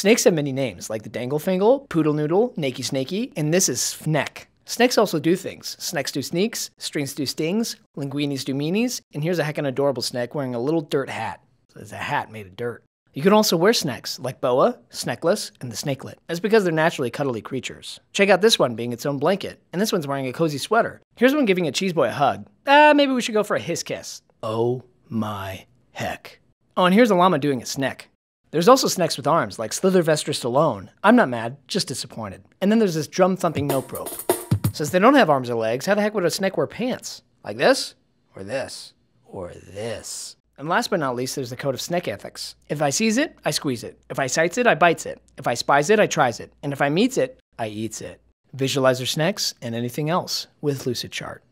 Snakes have many names, like the Danglefangle, Poodle Noodle, Nakey Snaky, and this is Fneck. Snakes also do things. Snakes do sneaks, strings do stings, linguinis do meanies, and here's a heckin' adorable snake wearing a little dirt hat. it's a hat made of dirt. You can also wear snakes, like boa, sneckless, and the snakelet. That's because they're naturally cuddly creatures. Check out this one being its own blanket, and this one's wearing a cozy sweater. Here's one giving a cheese boy a hug. Ah, uh, maybe we should go for a hiss kiss. Oh my heck. Oh, and here's a llama doing a snack. There's also snakes with arms, like Slithervestra Stallone. I'm not mad, just disappointed. And then there's this drum thumping nope rope. Since they don't have arms or legs, how the heck would a snake wear pants? Like this? Or this? Or this? And last but not least, there's the code of snake ethics. If I sees it, I squeeze it. If I sights it, I bites it. If I spies it, I tries it. And if I meets it, I eats it. Visualize your snakes and anything else with Lucid Chart.